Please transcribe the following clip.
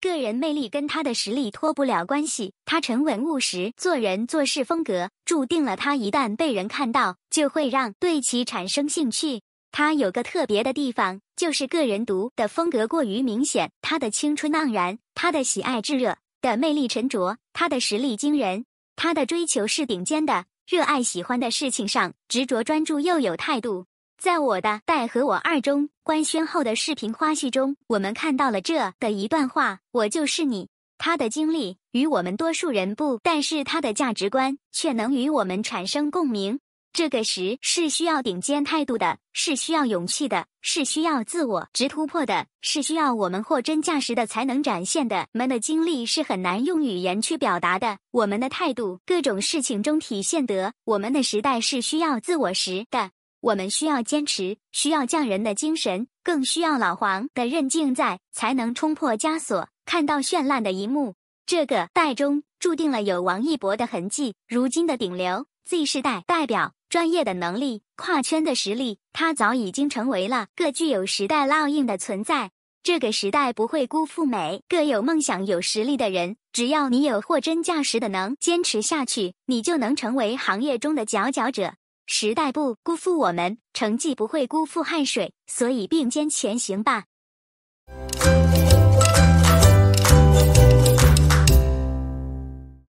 个人魅力跟他的实力脱不了关系。他沉稳务实，做人做事风格注定了他一旦被人看到，就会让对其产生兴趣。他有个特别的地方，就是个人独的风格过于明显。他的青春盎然，他的喜爱炙热，的魅力沉着，他的实力惊人，他的追求是顶尖的。热爱喜欢的事情上，执着专注又有态度。在我的带和我二中官宣后的视频花絮中，我们看到了这的一段话：“我就是你。”他的经历与我们多数人不，但是他的价值观却能与我们产生共鸣。这个时是需要顶尖态度的，是需要勇气的，是需要自我直突破的，是需要我们货真价实的才能展现的。们的经历是很难用语言去表达的，我们的态度，各种事情中体现得。我们的时代是需要自我时的。我们需要坚持，需要匠人的精神，更需要老黄的韧劲在，才能冲破枷锁，看到绚烂的一幕。这个代中注定了有王一博的痕迹。如今的顶流 Z 世代代表专业的能力、跨圈的实力，他早已经成为了各具有时代烙印的存在。这个时代不会辜负每个有梦想、有实力的人。只要你有货真价实的能，坚持下去，你就能成为行业中的佼佼者。时代不辜负我们，成绩不会辜负汗水，所以并肩前行吧。